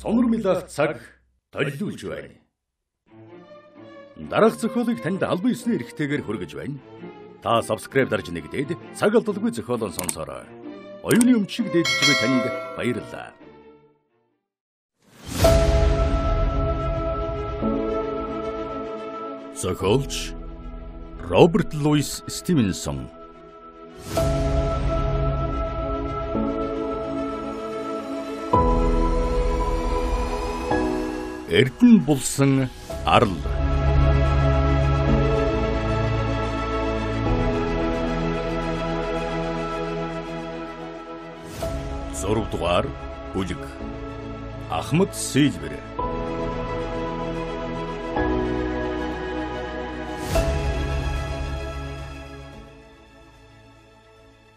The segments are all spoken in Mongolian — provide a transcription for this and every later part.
Сонормилах цаг толилуулж байна. Дараах зохиолыг танд албан ёсны эрхтэйгээр хүргэж байна. Та subscribe дарж нэгдээд цаг алдалгүй зохиолоо сонсорой. Оюуны өмчиг дээдчгүй танд баярлалаа. Зохиолч Роберт Луис Стивенсон Эрдэнэ булсан арал. Зураг дугаар бүлэг Ахмад Сильвер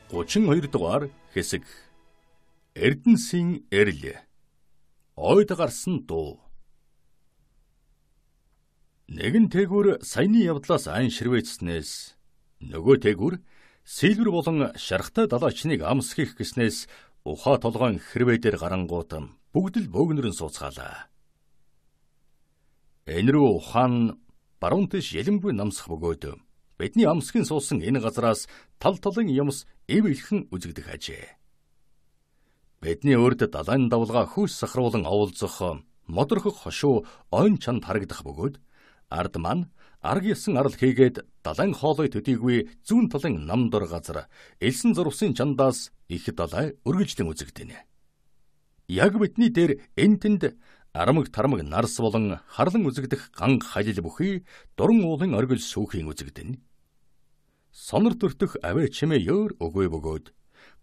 Гочин хоёр дугаар хэсэг Эрдэнсийн эрэл Ойд гарсан дуу Нэг нь тээгүр саяны явдлаас айн ширвээцснээс нөгөө тээгүр сэлбэр болон шарахтай далаачныг амсхих гэснээс ухаа толгойн хэрвээ дээр гарангуут бүгд л бөөгнөрөн сууцгаалаа. Энэ рүү ухаан баруун тийш ялангуй намсах бөгөөд бидний амсхийн суусан энэ газраас тал талын юмс эв илхэн үзэгдэх ажээ. Бидний өрд далайн давлгаа хөөс сахруулан оволцох модорхох хошуу ойн чанд харагдах бөгөөд Ард маань арг ёссон арал хийгээд далайн хоолой төдийгүй зүүн талын намдор газар элсэн зурвсын чандаас их далай өргөжтөн үзэгдэнэ. Яг бидний дээр эн тэнд арамг тарамг нарс болон харлан үзэгдэх ган халил бүхий дуран уулын оргил сүүхийн үзэгдэнэ. Сонор төртөх авэ чимээ ёор өгөө бөгөөд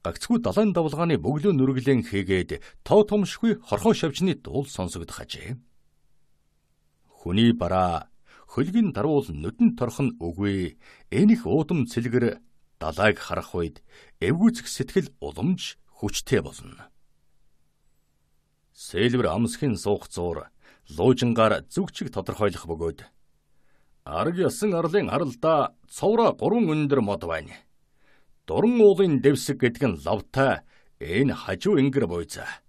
гагцгүй далайн давлгааны бөглөө нүрглэн хийгээд тоо томшгүй хорхон шавчны дуул сонсогдох ажээ. Хүний бараа хөлгийн даруул нүдэн торхон үгүй энэх уудам цэлгэр далайг харах үед эвгүйцэх сэтгэл уламж хүчтэй болно. Сэлвэр амсхийн суух зуур луужингаар зүгчиг тодорхойлох бөгөөд арг ёсон арлын аралда цовра гурван өндөр мод байна. Дуран уулын дэвсэг гэдэг нь лавтай энэ хажуу ингэр буйзаа.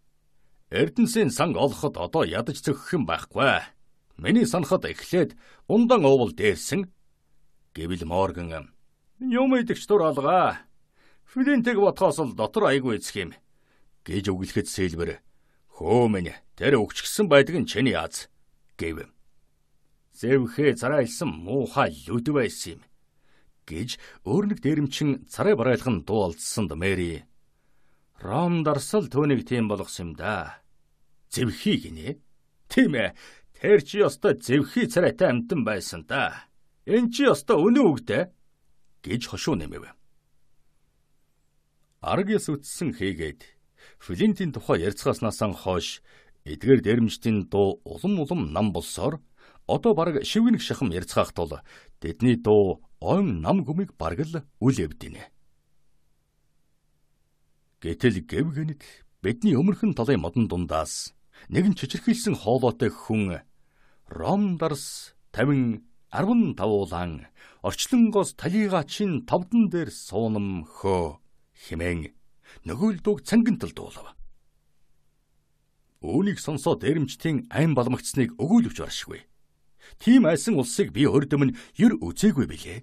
Эрдэнсийн санг олоход одоо ядаж зөхөх юм байхгүй. Миний санахад эхлээд ундан уувал дээрсэн гэвэл Морган юм идэгч тур алгаа. Флинтиг бодхоос л дотор айгүй эцэх юм гэж өгөлхэд Сэлбэр хөө минь тэр өгчгсөн байдаг нь чиний аз гэв. Зэвхээ царайлсан муухай лүд байсан юм гэж өөрнөг дээрэмчин царай барайлхан дуулдсанд Мэри Ром дарсал түүнийг тийм болгосон юм да. Зэвхийг нэ. Тийм ээ. Тэр чи ёстой зэвхий царайтай амтан байсан та. Эн чи ёстой өнөө үгдээ гэж хошуу нэмэв. Аргис үтсэн хийгээд Флинтийн тухай ярьцгааснаас хойш эдгээр дэрэмжтийн дуу улам улам нам болсоор одоо бараг шивгэнэг шахам ярьцгаах тул тэдний дуу он нам гүмийг бараг л үл эвдэнэ. Гэтэл гэвгэнэг бидний өмнөхөн талын модон дундаас нэгэн чичирхийлсэн хоолойтой хүн Ром дарс 50 15 улаан орчлонгоос талига чин тавдан дээр суунам хөө химэн нөгөөлдөг цангинтал дуулав. Үүнийг сонсоод эрэмчтийн айн балмагцсныг өгөөлөвч баршгүй. Тим айсан улсыг би өрдөмн ер үзээгүй билээ.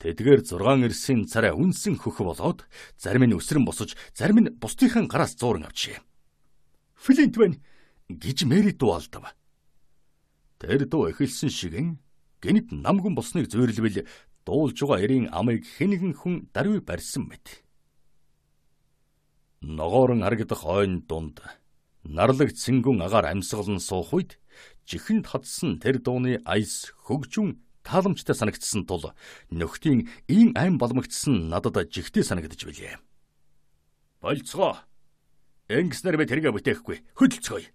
Тэдгээр 6 эрсийн царай үнсэн хөх болоод зарим нь өсрөн босож, зарим нь бусдынхан гараас зууран авчээ. Флинт байна гэж Мэри дуалдав. Тэр дуу эхэлсэн шиг гэнэт намгэн болсныг зөөрлөвөл дуулж байгаа эрийн амыг хэнэгэн хүн даруй барьсан мэт. Ногоорн аргадах ойн дунд нарлаг цэнгүн агаар амьсгалан суух үед жихэнд хатсан тэр дууны айс хөгжүн тааламжтай санагдсан тул нөхдийн ийн айн балмагдсан надад жигтэй санагдж билээ. Болцгоо Ингэснээр би тэргээ бүтээхгүй. Хөдөлцгөөе.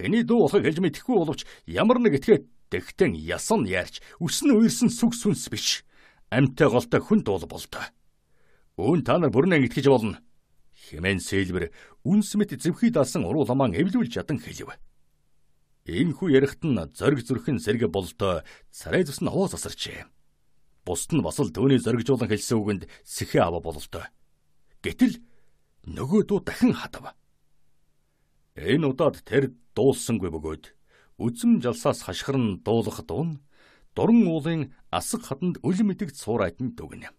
Хэний дүү болохыг хэлж мэдэхгүй боловч ямар нэг этгээд тэгтэн ясан яарч өснө үерсэн сүг сүнс биш. Амтай голтой хүн дуул болдоо. Үүн та нар бүрнээ итгэж болно. Хэмээн Сэлбэр үнс мэт зэвхий даасан уруу ламаан эвлүүлж чадан хэлв. Энэхүү ярихт нь зориг зүрхэн сэргэ болдоо царай зүс нь хоо засарчээ. Бусд нь бас л түүний зоригжуулан хэлсэн үгэнд сэхэ ава бололтой. Гэтэл нөгөө дуу дахин хадав. Энэ удаад тэр дуулсангүй бөгөөд үзм жалсаас хашгирн дуулах дуун дуран уулын асаг хатанд үл мэдэгд суурайтан дүгнэ.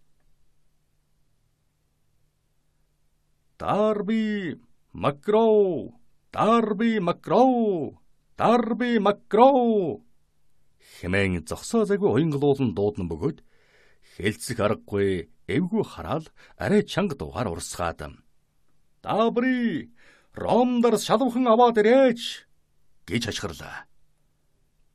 Дарби Макроу, Дарби Макроу, Дарби Макроу хэмээн зогсоо заггүй уянгалуулан дуудна бөгөөд хэлцэх аргагүй эвгүй хараал арай чанга дуугаар урсгаад Даабри Ромдор шалвхан аваад ирээч гэж хашгирлаа.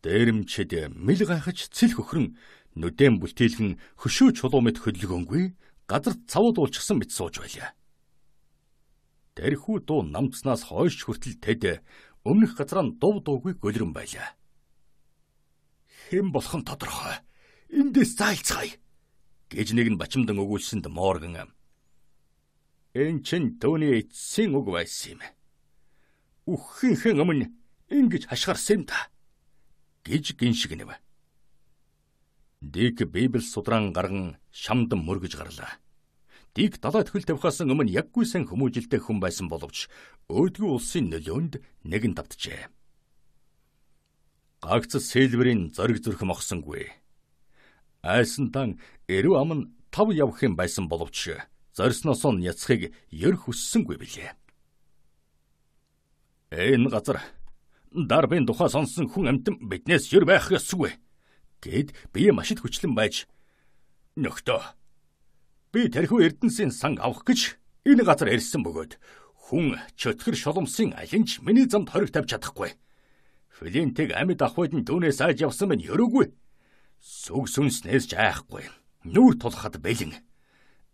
Дээрэмчэд мэл гайхаж цэл хөхрөн нүдэн бүлтийлгэн хөшөө чулуу мэт хөдөлгөөнгүй газар цавууд уулчихсан мэт сууж байлаа. Тэрхүү дуу намцнаас хойш хүртэл тэд өмнөх газар нь дув дуугүй гөлрөн байлаа. Хэн болох нь тодорхой. Эндээс зайлцгаая гэж нэг нь бачимдан өгүүлсэнд Морган Энэ чинь түүний эцсийн үг байсан юм. Үххийнхэн өмнө ингэж хашгирсан юм та гэж гиншгэнэв. Дик Библ судран гарган шамдан мөргөж гарлаа. Дик далайд хөл тавихаас өмнө яггүй сан хүмүүжилтэй хүн байсан боловч өөдгөө улсын нөлөөнд нэгэн давтжээ. Гагц Сэлвэрийн зориг зүрх мохсонгүй. Айсантан эрүү амн тав явх юм байсан боловч зорьсноосоо нь яцхыг ер хүссэнгүй билээ. Энэ газар дарбын тухай сонсон хүн амтан биднээс шир байх ёсгүй гэд бие машид хүчлэн байж нөхдөө би тэрхүү эрдэнсийн сан авах гэж энэ газар ирсэн бөгөөд хүн чөтгөр шоломсын алинч миний замд хориг тавьж чадахгүй. Флинтиг амьд ахвайд нь дүүнээс айж явсан минь өрөөгүй. Сүг сүнснээс жаахгүй. Нүүр тулахад бэлэн.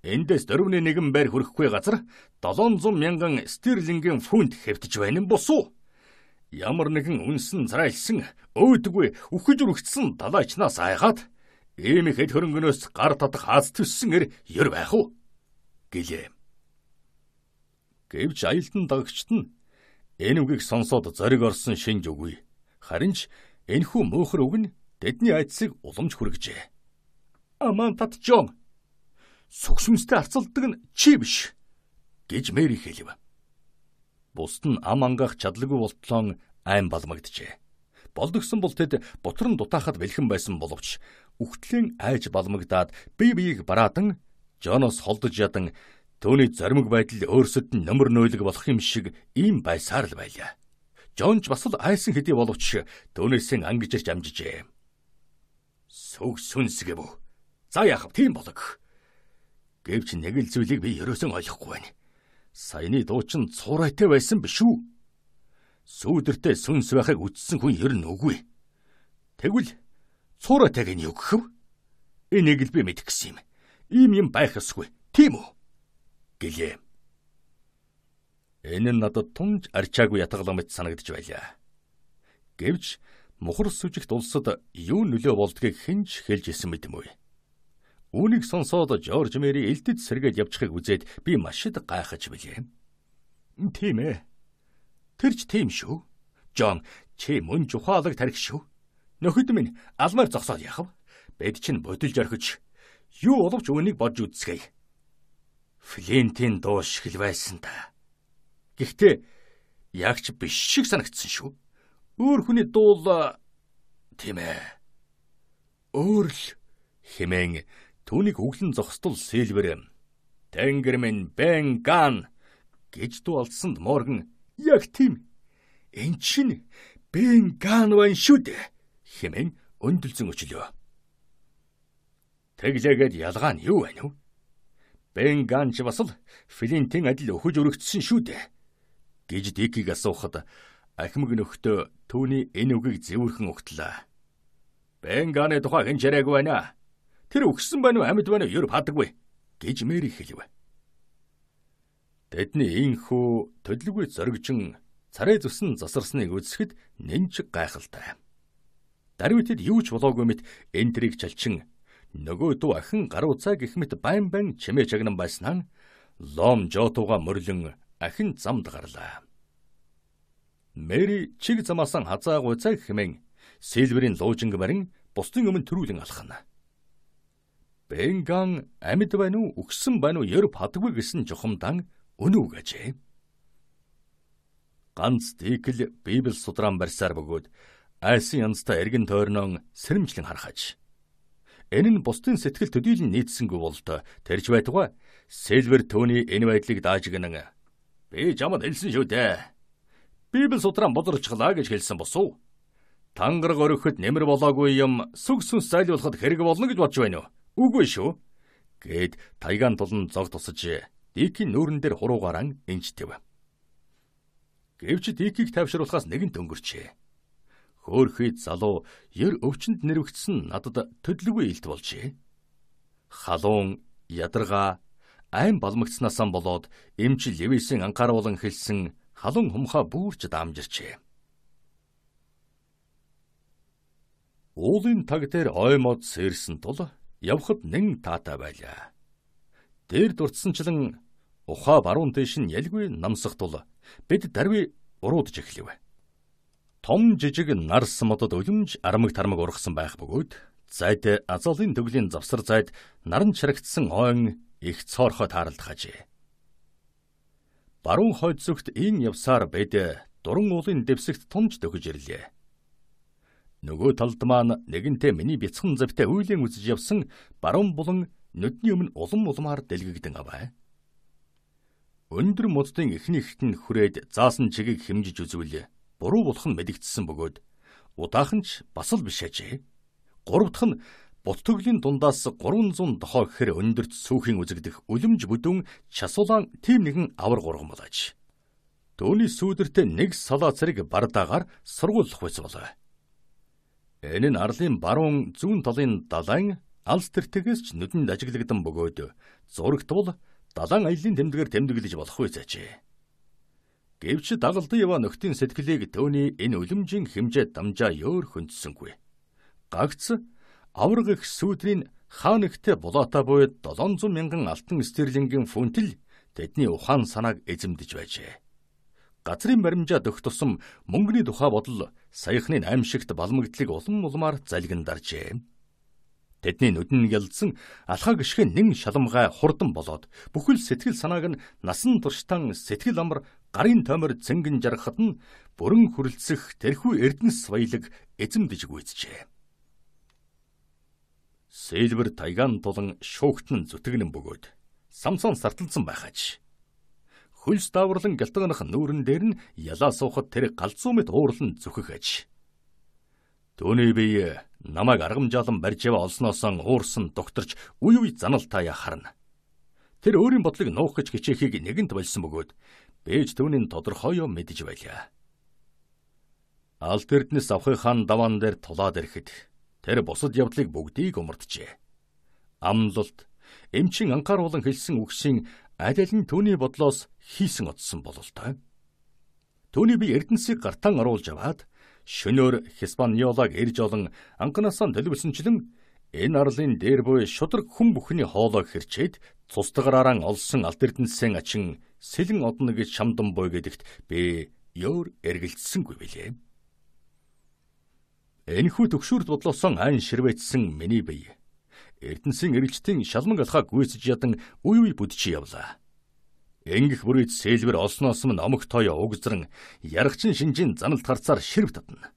Эндээс 4.1 байр хүрэхгүй газар 700 мянган стерлингийн фунт хэвтэж байна нь босуу. Ямар нэгэн үнсэн царайлсан өөдгүй үхэж үргэцсэн далайчнаас айхаад ийм их хэд хөрөнгөнөөс гар татах хаац төссөнэр ер байх уу? гэлээ. Гэвч аялдан дагагчт нь энэ үгийг сонсоод зориг орсон шинж үгүй. Харин ч энэхүү мөөхөр үг нь тэдний айцыг уламж хүргэжээ. Аман татчон сүгсмстэй арцалдаг нь чи биш гэж Мэри хэлв. Бусд нь ам ангаах чадлагүй болтлон айн балмагджээ. Болдгсон бол тэд бутран дутаахад бэлхэн байсан боловч үхтлийн айж балмагдаад бие биеийг бараадан Жоноос холдож ядан түүний зоримог байдал өөрсөд нь номер нойлог болох юм шиг ийм байсаар л байлаа. Жонч бас л айсан хэдий боловч түүнээс нь ангижж амжижээ. Сүг сүнсгэв. За яах вэ? Тийм болог. Гэвч нэг л зүйлийг би ерөөсөн ойлгохгүй байна. Саяны дуучин цуурайтай байсан биш үү? Сүүдэртэй сүнс байхыг үтсэн хүн ер нь үгүй. Тэгвэл цуурайтайг нь юу гэхв? Энийг л би мэдэх гэсэн юм. Ийм юм байх ёсгүй. Тийм үү? гэлээ. Энэ нь надад тунж арчаагүй ятгалан мэт санагдж байлаа. Гэвч мухар сүжигт улсад юу нөлөө болдгийг хэн ч хэлж исэн мэдэмгүй. Үүнийг сонсоод Жорж Мэри элдэд сэргээд явчихыг үзээд би машид гайхаж билээ. Тийм ээ. Тэр ч тийм шүү. Жон, чи мөн жухаалаг тарих шүү. Нөхөд минь алмаар зогсоод яхав. Бид чинь бодилж орхиж юу боловч үнийг бодж үзсгэе. Флинтийн дуу шиг л байсан та. Гэхдээ яг ч биш шиг санагдсан шүү. Өөр хүний дуул тийм ээ. Өөр л хэмээн Түүнийг өглөн зогсдол Сильвер Тэнгэр минь Бенган гэж дуулсанд Морган яг тийм эн чинь Бенган байна шүү дээ хэмээн өндөрлсөн өчлөө. Тэглээгээд ялгаа нь юу байна вэ? Бенган ч бас л Филинтийн адил өхөж өргөцсөн шүү дээ гэж Дикийг асуухад ахимэг нөхдөө түүний энэ үгийг зэвүрхэн өгтлээ. Бенганы тухай хэн чараагүй байна Тэр өгсөн байна уу амьд байна уу ер бадаггүй гэж Мэри хэлв. Тэдний инхүү төдлгүй зоригжин царай зүсэн засарсныг үзэхэд нэнч гайхалтай. Дарвитэд юу ч болоогүй мэт энтриг жалчин нөгөө дүү ахин гаруй цай гихмит байн байн чимээ чагнан байсан нь лом жотуга мөрлөн ахин замд гарлаа. Мэри чиг замаасан хазаагүй цаг хэмээн сэлвэрийн луужинг барин бусдын өмнө төрүүлэн алхана. Бенган амьд байна уу, өгсөн байна уу, ер падгүй гэсэн жухамдан өнөө гэжээ. Ганц Дикл Библи судран барьсаар бөгөөд Айсын янзтай эргэн тойрнон сэрэмжлэн харахаж. Энэ нь бусдын сэтгэл төдийлөн нийцсэнгүй бол тэрж байтугай Сэлвер төөний энэ байдлыг дааж гинэн. Би жамд хэлсэн шүү дээ. Библи судран бодорчглаа гэж хэлсэн босуу. Тангараг өрөхөд нэмэр болоогүй юм сүг сүнс зайлуулахад хэрэг болно гэж бодж байна уу? Үгүй шүү. Гэт тайган тулан зог тусаж Дикийн нүүрэн дээр хуруугаараа инжтэв. Гэвч Дикийг тавшруулахаас нэгэн дөнгөрчээ. Хөөхид залуу ер өвчнөд нэрвэгдсэн надад төдлгүй илт болжээ. Халуун ядаргаа айн балмагцнаасаа болоод эмч Левисийн анхааруулан хэлсэн халуун хумхаа бүрч дамжирчээ. Уулын таг дээр оймод сэрсэн тул явхад нэн таатай байлаа. Дээр дурдсанчлан ухаа баруун тийш нь ялгүй намсах тул бид дарви уруудж эхлэв. Том жижиг нарс модод үлэмж арамг тармаг ургасан байх бөгөөд зайд азалын төвлийн завсар зайд наран чарагдсан ойн их цоорхоо тааралд хажээ. Баруун хойд зүгт ийн явсаар бид дуран уулын дэвсэгт тунж төгөж ирлээ. Нөгөө талд маань нэгэнтээ миний бяцхан завтай үйлэн үзэж явсан баруун булан нүдний өмнө улам улмаар дэлгэгдэн аваа. Өндөр модтын эхний хитэн хүрээд заасан чигийг химжиж үзвэл буруу болох нь мэдэгдсэн бөгөөд удаахан ч бас л биш ажээ. Гурав дахь нь бут төглийн дундаас 300 дохоо гэхэр өндөрт сүүхийн үзэгдэх үлэмж бүдүүн часуулаан тим нэгэн авар гурган болож. Төвний сүүдэртэ нэг салаа цэрэг бардаагаар сургуулах байсан болоо. Энэ нь арлын баруун зүүн талын далайн алс тэртэгээс ч нүдэнд ажиглагдсан бөгөөд зурагтвал далайн аялын тэмдгээр тэмдэглэж болохгүй зажээ. Гэвч дагалдан яваа нөхдийн сэтгэлийг төвний энэ үлэмжийн хэмжээ дамжаа ёор хөндсөнгүй. Гагц авраг их сүүдрийн хаан ихтэй булаатай буй 700 мянган алтан стерлингийн фунтл тэдний ухаан санааг эзэмдэж байжээ газрын баримжаа дөх тусам мөнгөний тухай бодол саяхны 8 шигт балмагдлыг улам улмаар залгин даржээ. Тэдний нүдэн ялдсан алхаа гიშгэн нэн шалмгай хурдан болоод бүхэл сэтгэл санааг нь насан туршдаа сэтгэл амар гарын томор зөнгөн жаргахад нь бүрэн хүрлцэх тэрхүү эрдэнэс баялаг эзэмдэж гүйцжээ. Сэлбэр тайган тулан шуугтн зүтгэнэн бөгөөд Самсон сарталцсан байхаж хөлс дааварлан гэлтганах нүүрэн дээр нь ялаа суухад тэр галзуу мэт уурлан зүхэх аж. Төвний бие намайг аргамжаалан барьж яваа олсноосоо уурсан докторч үй үй заналтаа харна. Тэр өөрийн бодлыг нуух гэж хичээхийг нэгэнт болсон бөгөөд бэж төвнийн тодорхойо мэдэж байлаа. Алт эрднэс авхын хаан даван дээр тулаад ирэхэд тэр бусад явдлыг бүгдийг өмөрджээ. Амлалт эмчин анхааруулан хэлсэн үгшийн аль аль нь түүний бодлоос хийсэн оцсон бололтой. Төвний би Эрдэнсийг гартаан оруулж аваад шөнөөр Хиспаниолаг ирж олон анхнаасаа төлөвлөсөнчлэн энэ арлын дээр буй шудраг хүн бүхний хоолой хэрчээд цусдгараараа олсон алт Эрдэнсийн ачин сэлэн одно гэж шамдан буй гэдэгт би ёор эргэлзсэнгүй билээ. Энэхүү төгшүүрд бодлоосон айн ширвэжсэн миний бие Эрдэнсийн эргэлтийн шалмаг алхаа гүйцэж ядан үй үй бүдчи явлаа. Энгих бүрийд сэлбэр олсноос нь номогт тоё угзран яргачин шинжийн заналт харцаар ширв татна.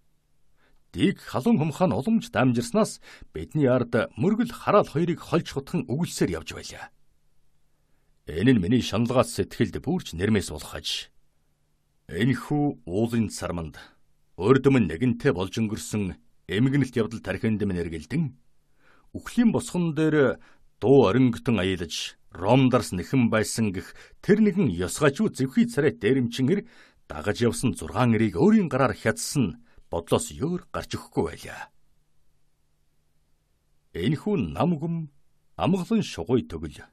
Дэг халуун хумхан уламж дамжирснаас бидний ард мөргөл хараал хоёрыг холж хутхан өгүүлсээр явж байлаа. Энэ нь миний шаналгаас сэтгэлд бүрч нэрмээс болох аж. Энэхүү уулын сарманд өрдөмн нэгэнтэй болж өнгөрсөн эмгэнэлт явдал тархинд мэнэргэлдэн үхлийн босгон дээр дуу оринготон аялаж Ромдарс нэхэн байсан гэх тэр нэгэн ёсгачуу зөвхий царай дээрэмчингэр дагаж явсан зургаан эрийг өөрийн гараар хязсан бодлоос өөр гарч өгөхгүй байлаа. Энэхүү намгүм амглан шугуй төгөл.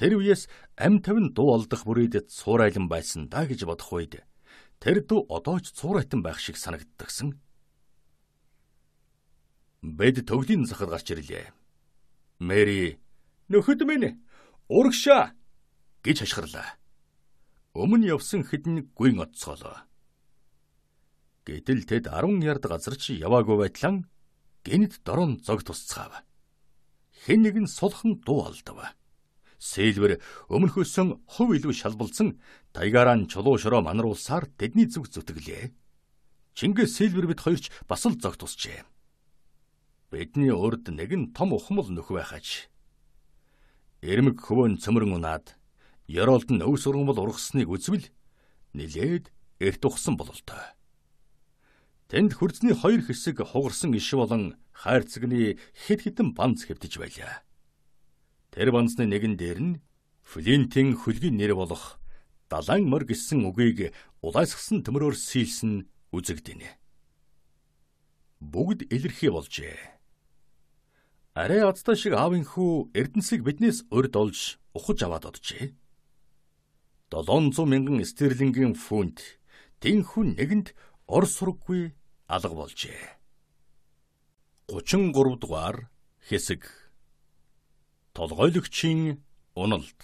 Тэр үеэс ам тавин дуу олдох бүрийд цуурайлан байсан да гэж бодох үед тэр дүү одоо ч цуурайтан байх шиг санагддагсан. Бэд төглийн захад гарч ирлээ. Мэри нөхөд минь Урагшаа гэж хашгирлаа. Өмнө явсан хэдэн гүйн отцоолоо. Гэтэл тэд 10 ярд газар чи яваагүй байтлан гинт дорон зог тусцгаав. Хэн нэгэн сулхан дуу алдав. Сэлвэр өмнөхөөсөн хов илүү шалбалцсан тайгараа чулуу шороо манаруулсаар тэдний зүг зүтгэлээ. Чингис Сэлвэр бид хоёрч бас л зог тусчээ. Бидний урд нэгэн том ухмал нөх байхаж Эрмэг хөвөн цөмрөн унаад ёроолд нь өв сургамл ургасныг үзвэл нилээд эрт ухсан бололтой. Тэнд хөрзний хоёр хэсэг хугарсан иш болон хайрцагны хэд хідэн банц хэвдэж байлаа. Тэр банцны нэгэн дээр нь Флинтийн хөлгийн нэр болох далайн морь гэсэн үгийг улайсгсан төмрөөр сийлсэн үзэгдэнэ. Бүгд илэрхий болжээ. Арай азтай шиг аавын хүү Эрдэнсийг биднээс урд олж ухаж аваад оджээ. 700 мянган стерлингийн фунт тэнхүү нэгэнд ор сурггүй алга болжээ. 33 дугаар хэсэг Толгойлогчийн уналд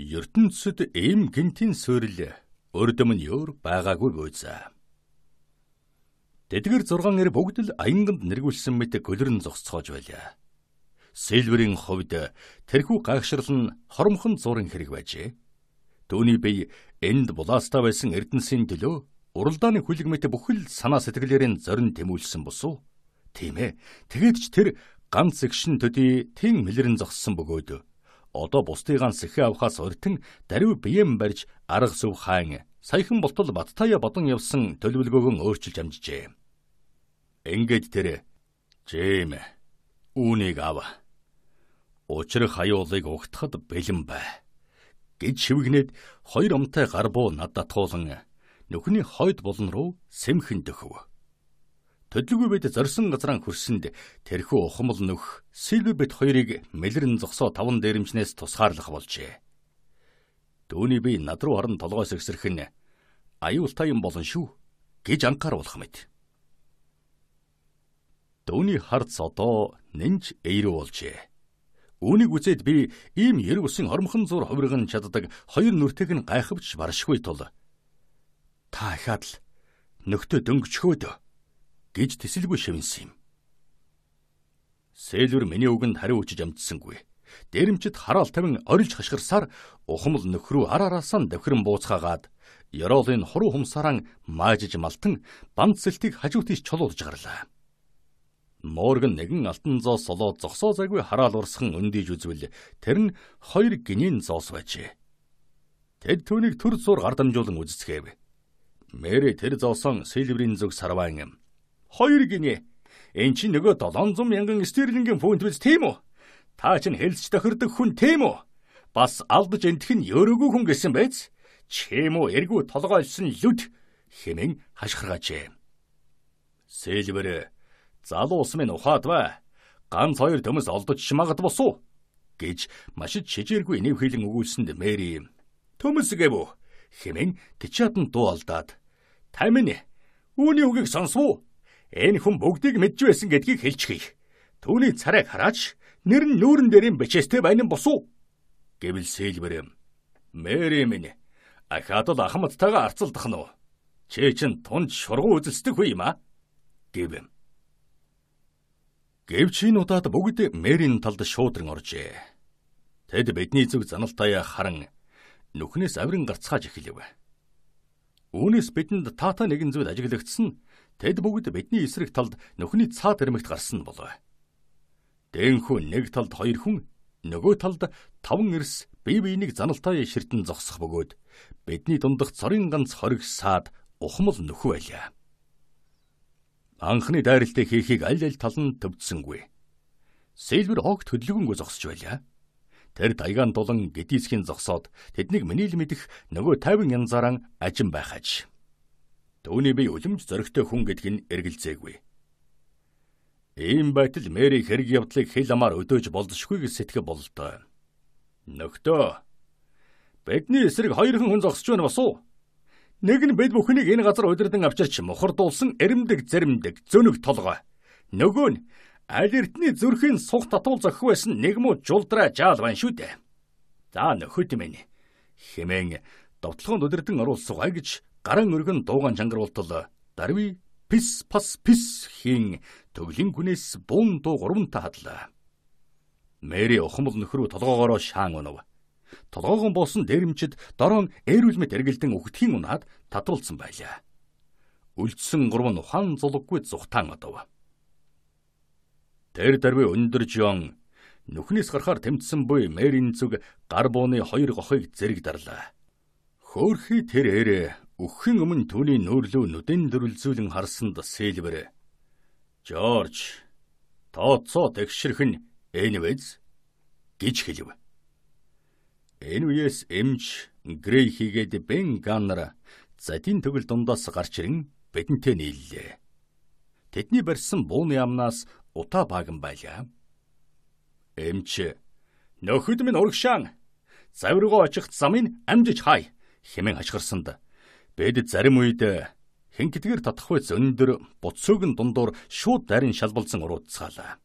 ертөнцид эм гинтийн суурил өрдөмн юур байгаагүй гойцаа. Тэдгэр 6 эр бүгд л аянганд нэргүүлсэн мэт гөлрөн зогсцоож байлаа. Сэлвэрийн ховд тэрхүү гагшрал нь хормхон зурын хэрэг байжээ. Төвний бие энд булаастай байсан Эрдэнсийн төлөө уралдааны хүлэг мэт бүхэл санаа сэтгэлээрийн зорин тэмүүлсэн босуу. Тийм ээ. Тэгээд ч тэр ганц гişн төдий тэн мэлэрэн зогссон бөгөөд одоо бусдыгаан сэхэ авахаас өртөн даруй бием барьж арга сүв хаан саяхан болтол баттая бодон явсан төлөвлөгөөгөн өөрчилж амжжээ. Ингээд тэр "Жэм үүнийг ав. Учир хаюулыг угтахад бэлэн бай" гэж шивгнээд хоёр омтай гар буу над татгуулan нүхний хойд булн руу сэмхэн дөхөв. Төдлгүй бед зорсон газраа хөрсөнд тэрхүү ухамл нөх Силви бед хоёрыг мэлэрн зогсоо таван дээрэмчнээс тусгаарлах болжээ. Дөөний би над руу орон толгойс өгсөрхөн аюултай юм болон шүү гэж анхааруулах мэт. Үүний харц одоо нэмж эерүү болжээ. Үүнийг үзээд би ийм эрг усын ормхон зур хувирган чаддаг хоёр нүртэйг нь гайхавч баршгүй тул та ахаад л нөхтөө дөнгөчхөөд гэж тэсэлгүй шивнсэн юм. Сэлвэр миний үгэнд хариу өчөж амжсангүй. Дээрэмчд хараал тавин орилж хашгирсаар ухамл нөхрөө ар араасаа давхирн бууцгаагаад ёроолын хуруу хумсаран маажиж малтан банд сэлтийг хажуутыш чулуулж гарлаа. Морган нэгэн алтан зоос солоо зогсоо зайгүй хараал урсхан өндийж үзвэл тэр нь хоёр гинийн зоос байжээ. Тэд түүнийг төр зур гардамжуулан үзэсгээв. Мэри тэр зоосон сэлбэрийн зүг сарваан юм. Хоёр гинэ. Эн чинь нөгөө 700 мянган стерлингийн фунт биз тийм үү? Та чинь хэлж тохирдог хүн тийм үү? Бас алдаж энтэх нь өрөөгөө хүн гэсэн байц. Чэмүү эргүү толгойлсон лүд хэмээн хашгиргажээ. Сэлбэр залуус минь ухаадва. Ганц хоёр төмөс олдож магад босуу гэж маш чижээргүй нэв хэлэн өгүүлсэнд Мэри төмөс гэвүү хэмээн кичаатан дуулдаад тамин үүний үгийг сонсов уу? Энэ хүн бүгдийг мэдж байсан гэдгийг хэлчихье. Төвний царайг хараач нэр нь нүүрэн дээрийн бичээстэй байна босуу гэвэл сэлбэрэм. Мэри минь ахаад л ахмадтайгаа арцалдах нь уу? Чи чинь тунд шургуу үзэлцдэг хүй юм аа гэвэм. Гэвч энэ удаад бүгд Мэрийн талд шуудран оржээ. Тэд бидний зүг заналтай харан нүхнээс авирын гарцгааж эхэлв. Үүнээс бидэнд таатай нэгэн зүйл ажиглагдсан. Тэд бүгд бидний эсрэг талд нүхний цаад ирмэгт гарсан болов. Дэнхүү нэг талд хоёр хүн, нөгөө талд таван эрс бие биенийг заналтай ширтэн зогсох бөгөөд бидний дундах цорын ганц хоригсаад ухмал нөхөв байлаа анхны дайралтыг хийхийг аль аль тал нь төвдсөнгүй. Сэлбэр хогт хөдөлгөнгөө зогсож байлаа. Тэр тайган тулан гэдисхийн зогсоод тэднийг миний л мэдэх нөгөө 50 янзаараа ажин байх аж. Төвний би үлэмж зөрөгтэй хүн гэдг нь эргэлзээгүй. Ийм байтал Мэри хэрэг явдлыг хэл амаар өдөөж болзошгүй гэж сэтгэв бололтой. Нөхдөө бидний эсрэг хоёрхан хүн зогсож байна бас уу? Нэг нь бид бүхнийг энэ газар удирдан авчирч мохордуулсан эремдэг зэрэмдэг зөнөг толгой. Нөгөө нь аль эртний зүрхийн сух татуул зохих байсан нэг муу жулдраа жаал байна шүү дээ. За нөхөд минь хэмээн довтлоход удирдан оруулсугай гэж гаран өргөн дуугаан чангаруултал дарви пис пас пис хийн төглийн гүнээс буун дуу гуравнтаа хадлаа. Мэри ухамл нөхрөө толгоогоороо шаан өнөв толгоогон болсон дээрэмчид дорон ээрүүлмэд эргэлдэн өгтхийн унаад татруулсан байлаа. Үлдсэн гурван ухаан зулггүй зүхтаан одов. Тэр дарви өндөр жон нүхнээс гарахаар тэмцсэн буй мэрийн зүг гар бууны хоёр гохыг зэрэг дарлаа. Хөөхи тэр ээрээ өгхөн өмнө түүний нүурлүү нүдэн дөрлзүүлэн харсанд сэлбэр. Жорж тооцоо тэгшэрхэн энвэз гэж хэлв. Энэ үеэс эмж грей хийгээд бен ганнер затин төгөл дундаас гарч ирэн бидэнтэй нийллээ. Тэдний барьсан бууны амнаас утаа баган байлаа. Эмч нөхөд минь урагшаан завиргаа очихт замын амжиж хай хэмээн хашгирсанд бид зарим үед хингтгэр татах үйс өндөр буцсууг нь дундуур шууд дарын шалбалзан урууцгаалаа.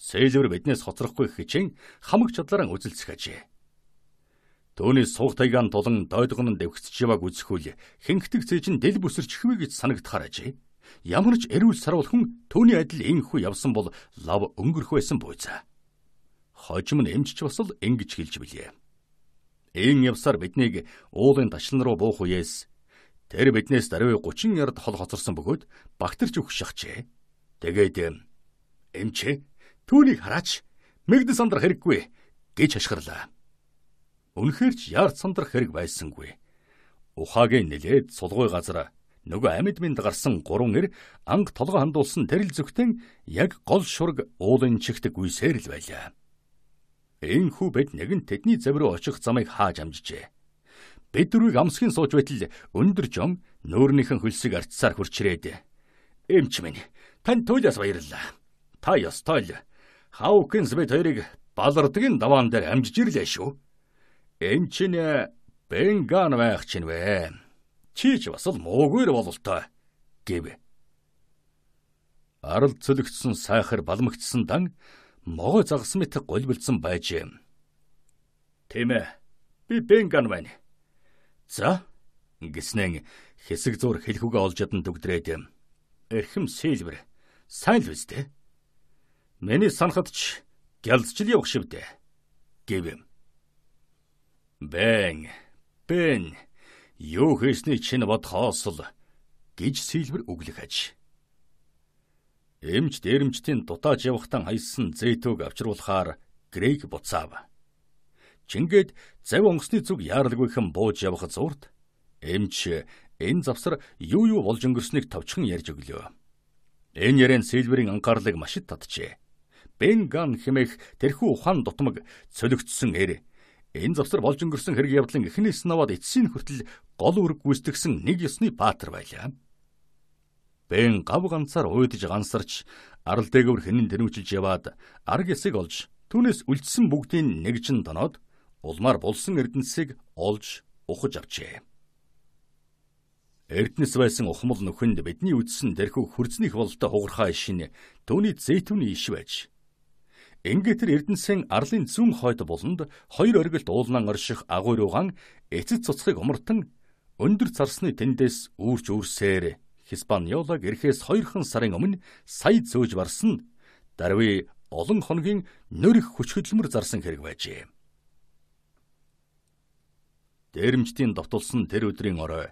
Сэлвэр биднээс хоцрохгүй хичээн хамаг чадлаараа үзэлцэх ажээ. Төвний сухтайгаан тулан дойдгон нь дэвгцэж яваг үзэхүүл хинхдэг цэжин дэл бүсэрч хвэ гэж санагдахаар ажээ. Ямар ч эрүүл саруулхан төвний адил инхүү явсан бол лав өнгөрөх байсан буйцаа. Хожим нь эмчч бас л ингэж хэлж билээ. Эн явсаар биднийг уулын ташлан руу буух үеэс тэр биднээс даруй 30 ярд хол хоцорсон бөгөөд багтарч өгөх шахжээ. Тэгээд эмчээ түүнийг хараач мэгдэс андрах хэрэггүй гэж хашгирлаа. Үнэхээр ч ярд сандрах хэрэг байсангүй. Ухаагийн нэлээд сулгүй газар нөгөө амьд минд гарсан гурван эр анг толгой хандуулсан тэрл зүгтэн яг гол шург уулын чихдэг үйсээр л байлаа. Энхүү бид нэгэн тэдний зав руу очих замыг хааж амжжээ. Бид дөрвийг амсхийн сууж байтал өндөр жом нөөрнийхэн хөлсийг арцсаар хурчрээд. Эмч минь, тань туйлаас баярлалаа. Та ёстой л. Хаукинс бид хоёрыг балардгийн даваан дээр амжиж ирлээ шүү. Эн чинь э, Бенган байх чинь вэ? Чи ч бас л муугүйр бололтой гэв. Арал цөлөгдсөн сайхар балмагдсан дан могой загас мэт голбилцсан байж. Тийм ээ. Би Бенган байна. За гэснэн хэсэг зур хэлхүүгээ олж ядан дүгдрээд э. эрхэм сэлбэр сайн л үстэ. Миний санахад ч гялзчил явах шивдэ гэв юм. Бэн, бэн. Юу хийсний чинь бодхоос л гэж сэлбэр өглөх аж. Эмч дээрэмчдийн дутааж явахтан хайсан зэйтөг авчруулахаар Грэг буцаав. Чингээд зав онгоцны зүг яаралгүйхэн бууж явах зурд эмч энэ завсар юу юу болж өнгөрснийг товчхон ярьж өглөө. Энэ ярен Сэлвэрийн анхаарлыг маш их татжээ. Бенган хэмээх тэрхүү ухаан дутмаг цөлөгдсөн эрэ Энэ завсар болж өнгөрсөн хэрэг явдлын эхнээс нь аваад эцсийн хүртэл гол үрэг гүйцэтгсэн нэг ёсны баатар байлаа. Бэн гав ганцаар уйдж гансарч арал дээгүүр хинэн тэнүүчилж яваад арг эсэг олж түүнээс үлдсэн бүгдийн нэг жин доноод улмаар булсан эрдэнсийг олж ухаж авчээ. Эрдэнэс байсан ухмал нөхөнд бидний үдсэн тэрхүү хөрзнөх бололтой хугархай шин түүний зэйтүний иш байж Ингээд тэр Эрдэнсийн арлын зүүн хойд буланд хоёр оргилд уулнан орших агуй руугаан эцэц цуцхыг умартан өндөр царсны тэндээс үүрч үүрсээр Хиспаниолаг эрхээс хоёрхан сарын өмнө сая зөөж барсан дарви олон хоногийн нөр их хүч хөдөлмөр зарсан хэрэг байжээ. Дээрэмчдийн довтулсан тэр өдрийн орой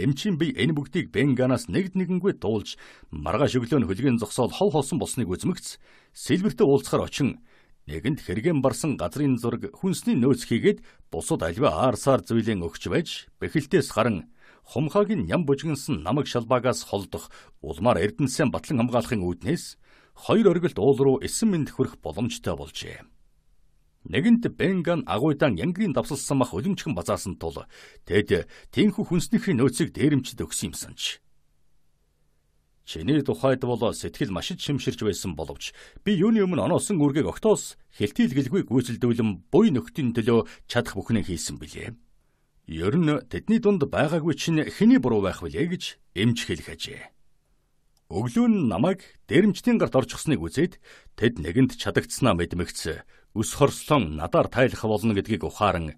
Эмчийн бие энэ бүгдийг Бенганаас нэгд нэгэнгүй дуулж маргааш өглөө нь хөлгийн зогсоол хол холсон болсныг үзмэгц Сэлвэртэ уулзахаар очин нэгэнд хэрэгэн барсан газрын зураг хүнсний нөөц хийгээд бусад альва аарсаар зүйлэн өгч байж бэхэлтээс гарan хумхааг нь ням бужигнсан намаг шалбаагаас холдох улмаар эрдэнсийн батлан хамгаалахын үүднээс хоёр оргилд уул руу 9 минут хөрөх боломжтой болжээ. Нэгэнт Бенган агуйдаан янгийн давсалсан мах өлимчгэн базаасан тул тэд тийхүү хүнснийхээ нөөцийг дээрэмчд өгсөн юмсан ч. Чиний тухайд бол сэтгэл маш их шимширч байсан боловч би юуны өмнө оноосон үргийг огтоос хэлтийлгэлгүй гүйцэлдүүлэн буй нөхдийн төлөө чадах бүхнийг хийсэн билээ. Ер нь тэдний дунд байгаагүй чинь хэний буруу байх вүлээ гэж эмж хэлэх ажээ. Өглөө нь намайг дэрэмчдийн гарт орчихсныг үзээд тэд нэгэнт чадагдсанаа мэдмэгц өс хорслон надаар тайлах болно гэдгийг ухааран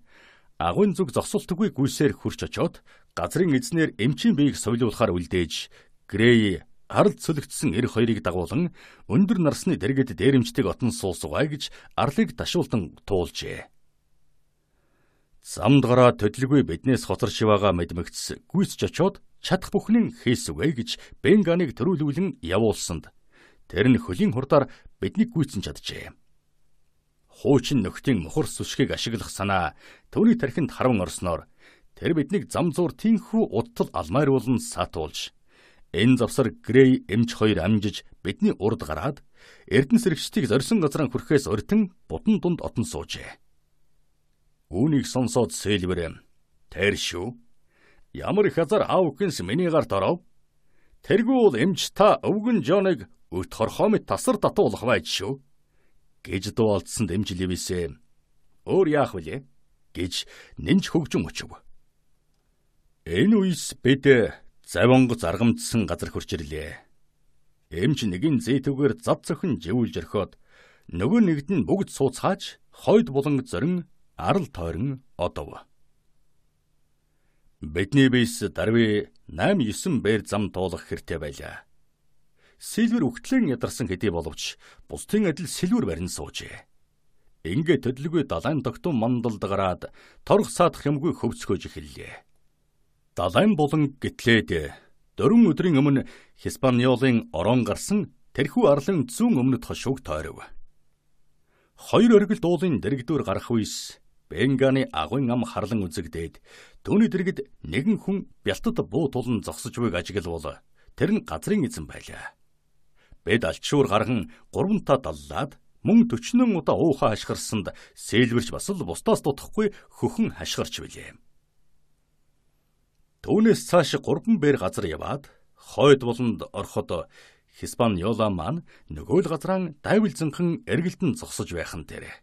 агуун зүг зогсолтгүй гүйсээр хурч очоод газрын эзнэр эмчийн биеийг соёлуулахаар үлдээж Грей ард цөлөгдсөн эр хоёрыг дагуулan өндөр нарсны дэргэд дээрэмчдэг отон суусугай гэж арлыг ташуултан туулжээ. Замд гараа төдлгүй биднээс хоцор шиваага мэдмэгц гүйсч очоод чадах бүхнийн хийсвэ гэж Бенганыг төрүүлүүлэн явуулсанд тэр нь хөлийн хурдаар биднийг гүйцэн чаджээ хуучин нөхдийн мухар сүшгийг ашиглах санаа түүний тархинд харван орсноор тэр биднийг зам зуур тэнхүү уттал алмайруулан саатуулж энэ завсар Грей эмч хоёр амжиж бидний урд гараад Эрдэнэ сэрэгчдийг зорьсон газраа хүрхээс урьтан бутан дунд отон суужээ. Үүнийг сонсоод Сэлвэрэм "Тэр шүү. Ямар их азар Аукинс миний гарт оров? Тэргүй бол эмч та өвгөн Жоныг өт хорхоо мэт тасар татуулах байж шүү." гэж дуулдсан дэмж Левисээ өөр яах вүлээ гэж нэнч хөгжин очив. Энэ үес бид завонго заргамдсан газар хурч ирлээ. Эмч нэгin зээтүүгээр зад цохон живүүлж орхиод нөгөө нэгд нь бүгд сууцааж хойд буланг зөрин арал тойрон одов. Бидний бис дарви 8 9 бээр зам туулах хэрэгтэй байлаа. Сэлвэр өгтлэн ядарсан хэдий боловч бусдын адил сэлвэр барин суужээ. Ингээ төдлгүй далайн тогтун мандалд гараад торг саадах юмгүй хөвцгөөж эхэллээ. Далайн болон гитлээд дөрвөн өдрийн өмнө Хиспаниолын орон гарсан тэрхүү арлын зүүн өмнөд хошууг тойров. Хоёр оргил дуулын дэрэгдүүр гарах үес Бенганы агуйн ам харлан үзэгдээд түүний дэргэд нэгэн хүн бялтад буу тулан зогсож буйг ажиглав. Тэр нь газрын эзэн байлаа. Бид алчшуур гарган 3 та даллаад мөн 40 удаа уухаа ашгарсанд сэлвэрч бас л бусдаас дутахгүй хөхөн ашгарч билээ. Түүнээс цааш 3 бэр газар яваад хойд болонд ороход Хиспаниола маань нөгөө л газраан дайвил зөнхөн эргэлтэн зогсож байхан дээрээ.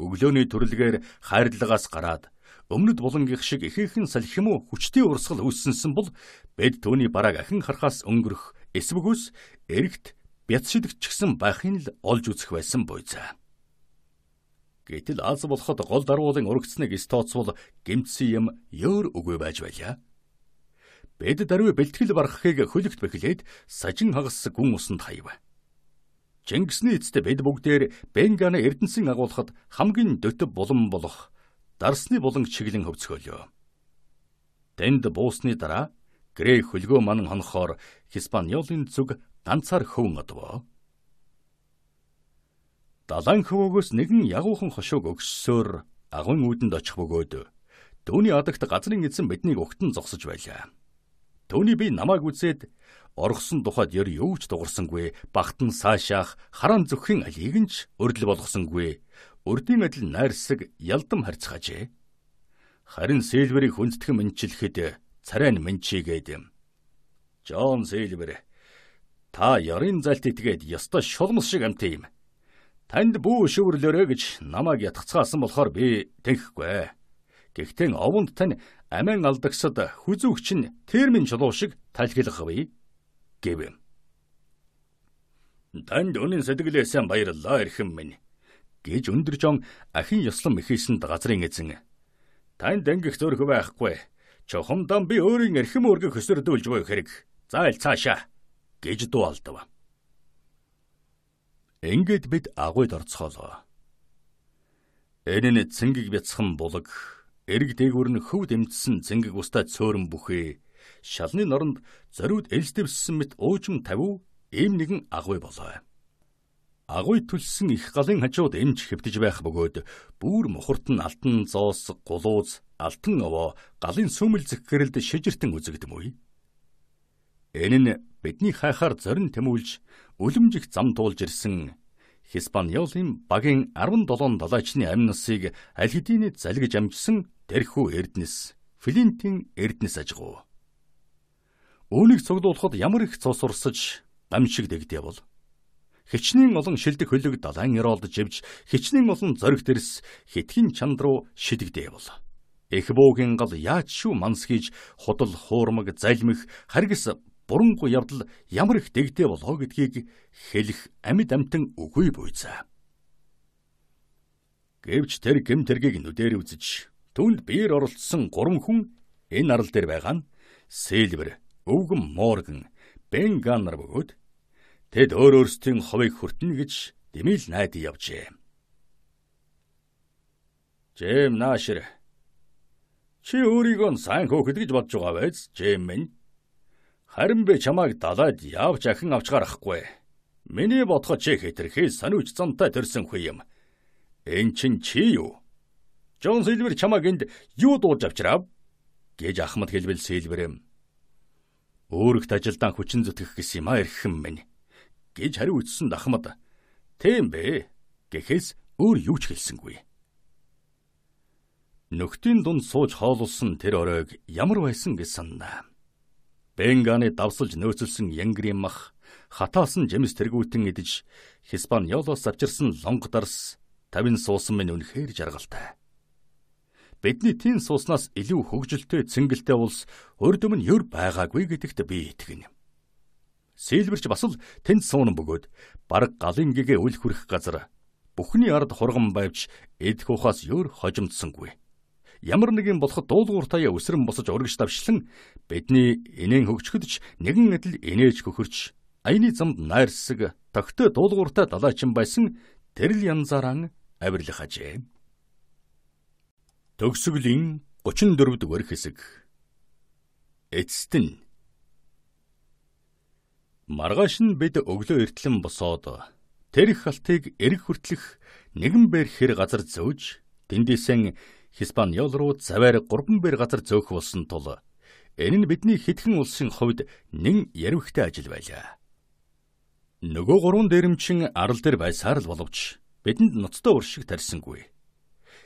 Өглөөний төрөлгээр хайрлагаас гараад өмнөд булангих шиг ихээхэн салхи юм уу хүчтэй урсгал үүссэнсэн бол бид түүний бараг ахин харахаас өнгөрөх Эсвгүүс эрэгт бяц шидэгчсэн байхын л олж үзэх байсан буйзаа. Гэтэл Аз болоход гол даруулын өргөцснэг эс тооцвол гимтсэн юм ёор үгүй байж байлаа. Бид даруй бэлтгэл барахыг хөлөгт бэхлээд сажин хагас гүн усанд хайв. Чингисний эцэд бид бүгдээр Бенганы Эрдэнсийн агуулхад хамгийн дөтөв булан болох дарсны булан чиглэн хөвцгөөлөө. Тэнд буусны дараа Грек хөлгөө маань хонохоор Хиспаниолын зүг ганцаар хөвөн одвоо. Далайн хөвөөгөөс нэгэн ягуухан хошууг өгссөөр агун үүдэнд очих бөгөөд Төвний адагт газрын эзэн биднийг өгтөн зогсож байлаа. Төвний би намайг үзээд оргосон тухайд ер юу ч дуурсангүй багтан цаашаах хараан зөхийн алийг нь ч өрдөл болгосонгүй өрдийн адил найрсаг ялдам харьцаажээ харин сэлвэрийг хүндтгэн мэнчилхэд царай нь мэнчигээд юм. Джон Сильвер та ярын залт итгээд ёстой шулмс шиг амт юм. Танд бүү шүврлөөрэ гэж намайг ятгцаасан болохоор би тэнхгүй. Гэхдээ овонд тань амин алдагсад хүзүүгч нь термин чулуу шиг талхилах бай гэв. Танд үнэн сэтгэлээсээ баярлалаа эрхэм минь гэж өндөр жон ахин ёслон мэхийсэнд газрын эзэн танд ангих зөрөх байхгүй чухамдан би өөрийн эрхэм өргө хөсөрдүүлж буй хэрэг. Зайл цаашаа гэж дуу алдав. Ингээд бид агуйд орцгоолоо. Энэ нь цэнгэг бяцхан булаг, эрг дээгүүр нь хөв дэмжсэн цэнгэг устай цөөрөн бүхээ. Шалны норонд зориуд элсдэвссэн мэт уужим тавив, ийм нэгэн агуй болоо агуй төлсөн их галын хажууд эмч хэвтэж байх бөгөөд бүр мухарт нь алтан зоос, гулууз, алтан овоо, галын сүмэл зэгхэрэлд шижиртэн үзэгдэмүүй. Энэ нь бидний хайхаар зорин тэмүүлж үлэмжих зам туулж ирсэн Хиспаниолын багийн 17 далайчны амь насыг аль хэдийнэ залгиж амжсан тэрхүү Эрдэнэс, Филинтийн Эрдэнэс ажгуу. Үүнийг цуглуулахад ямар их цус урсаж гамшиг дэгдэв бол хичнээн олон шилдэг хөлөг далайн яролдож ивж хичнээн олон зориг дэрс хитгэн чанд руу шидэгдэв бол. Эх буугийн гал яаж шүү манс хийж худал хуурмаг залмих харгас бурангуй явдал ямар их дэгдээ болоо гэдгийг хэлэх амьд амтан үгүй буйцаа. Гэвч тэр гим тэргийг нүдээр үзэж түнд биер оролцсон гурван хүн энэ арал дээр байгаа нь Сэлвер, Өвгөн Морган, Бен Ганнер бөгөөд Тэд өөр өөрсдийн ховыг хүртнэ гэж Дэмил найд явжээ. Жэм Нашир. Чи өөрийгөө сайн хөөхд гэж бодж байгаа байз, Жэм минь. Харин би чамайг далайд явж ахин авч гарахгүй. Миний бодход чи хэтэрхий санууч замтай төрсөн хүй юм. Эн чин чи юу? Джон Силвер чамайг энд юу дуулж авчирав? гэж Ахмад хэлбэл Силверэм. Өөрөгт ажилдаан хүчин зүтгэх гэсэн юм а эрхэм минь гэж хариуцсан Ахмад. Тийм бэ гэхээс өөр юу ч хэлсэнгүй. Нүхтийн дунд сууж хоололсон тэр оройг ямар байсан гэж санана. Бенганы давсалж нөөцөлсөн янгрийн мах хатаасан жимс тэргүүтэн идэж Хиспаниолоос авчирсан лонго дарс тавин суусан минь үнэхээр жаргалтай. Бидний тийм сууснаас илүү хөвгөлтэй цэнгэлтэй улс урд өмнө юр байгаагүй гэдэгт би итгэнэ. Сэлбэрч бас л тэнд суунан бөгөөд баг галын гэгээ үл хүрэх газар бүхний ард хурган байвч эдх ухаас өөр хожимдсангүй. Ямар нэгэн болоход дуулууртаа өсрөн босож урагш давшлан бидний инээн хөгжөхөдч нэгэн адил инээж хөхөрч аяны замд найрсаг тогтөө дуулууртаа далаачин байсан тэрл янзаараа авирлах ажээ. Төгсгөлийн 34 дугаар хэсэг. Эцэст нь Маргааш нь бид өглөө эртлэн босоод тэр их халтыг эрг хүртлэх нэгэн бэр хэр газар зөөж тэндээсэн Хиспаниол руу заваар 3 бэр газар зөөх болсон тул энэ нь бидний хитгэн улсын хувьд нэн ярвихтай ажил байлаа. Нөгөө гурван дээрэмчин арал дээр байсаар л боловч бидэнд ноцтой уршиг тарьсангүй.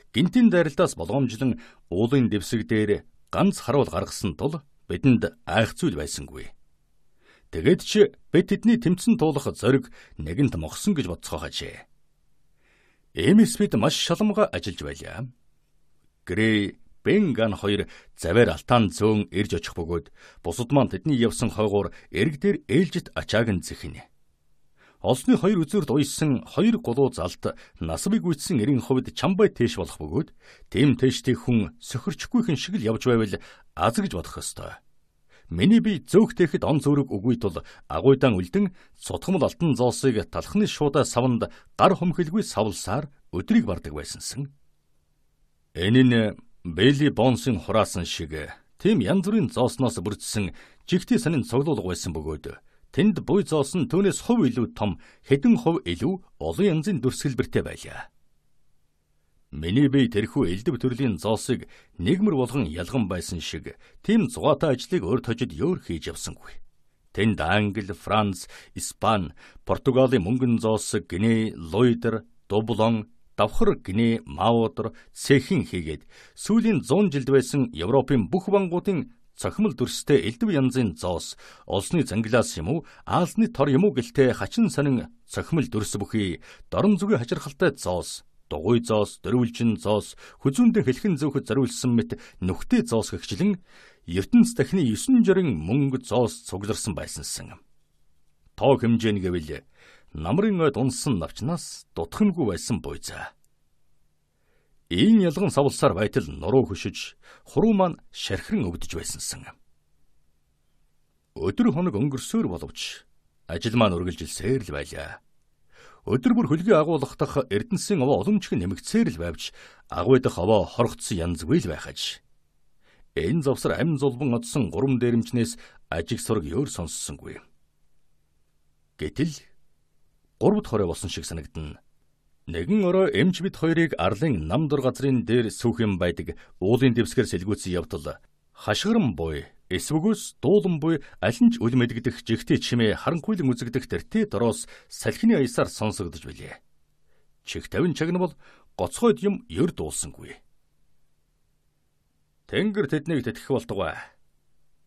Гинтийн дайралтаас болгоомжлон уулын дэвсэг дээр ганц харуул гаргасан тул бидэнд айх зүйл байсангүй. Тэгээд ч бид тэдний тэмцэн туулах зориг нэгэнт могсон гэж бодсоо хажээ. Эм Смит маш шалмгаа ажиллаж байлаа. Грей Бенган хоёр завэр алтан зөөн ирж очих бөгөөд бусад маань тэдний явсан хойгоор эрг дээр ээлжит ачааг нь зэхинэ. Олсны хоёр үзүүрд уйсан хоёр голуу залт насвыг үйтсэн эрийн ховд чамбай тээш болох бөгөөд тэм тээштэй хүн сөхөрчгүй хэн шиг л явж байвал аз гэж бодох ёстой. Миний би зөөхтэйхэд он зөрөг үгүй тул агуйдан үлдэн цутгамл алтан зоосыг талхны шуудаа савнд гар хумхилгүй савлсаар өдрийг бардаг байсансан. Энэ нь Бэли Бонсын хураасан шиг э, тийм янз бүрийн зоосноос бүрдсэн жигтэй санын цоглуулга байсан бөгөөд тэнд буй зоос нь түүнээс хувь илүү том, хэдэн хувь илүү олон янзын дүрсгэлбэртэй байлаа. Миний бие тэрхүү элдв төрлийн зоосыг нэгмэр болгон ялган байсан шиг тийм зугаатай ажлыг өөр тожид ёор хийж явсангүй. Тэнд Англи, Франц, Испан, Португалийн мөнгөн зоосыг Гинэ, Лойдер, Дублон, давхар Гинэ, Маудр, Цэхин хийгээд сүүлийн 100 жилд байсан Европын бүх бангуудын цохимол дүрстэй элдв янзын зоос, олсны зангилаас юм уу, аалсны тор юм уу гэлтэй хачин сонин цохимол дүрс бүхий дорн зүгийн хачирхалтай зоос дугуй зоос, дөрвөлжин зоос, хүзүүндэн хэлхэн зөөхөд зориулсан мэт нүхтэй зоос гэгчлэн ертөнц дахны 9 жирийн мөнгө зоос цугларсан байсансан. Тоо хэмжээн гэвэл намрын ойд унсан навчнаас дутхангүй байсан буйзаа. Ийм ялган савлсаар байтал нуруу хөшиж, хуруу маань шархирэн өвдөж байсансан. Өдөр хоног өнгөрсөөр боловч ажил маань үргэлжилсээр л байлаа. Өдөр бүр хөлгийн агуулх дах Эрдэнсийн овоо олончгийн нэмэгцээр л байвч агуй дах овоо хоргоцсон янзгүй л байхаж. Энэ завсар амин зулбан одсон гурам дээрэмчнээс ажиг сураг ёор сонссонгүй. Гэтэл 3-т хорой болсон шиг санагдна. Нэгэн орой эмч бит хоёрыг арлын нам дур газрын дээр сүүхэн байдаг уулын дэвсгэр сэлгүүцсэн явдал хашгирам буй Эсвгөөс дуулан буй аль нь ч үл мэдэгдэх жигтэй чимээ харанхуйлан үзэгдэх тэртээ дороос салхины аясаар сонсогдож билээ. Чих тавин чагнам бол гоцхойд юм ер дуулсангүй. Тэнгэр тэднийг тэтгэх болтугай.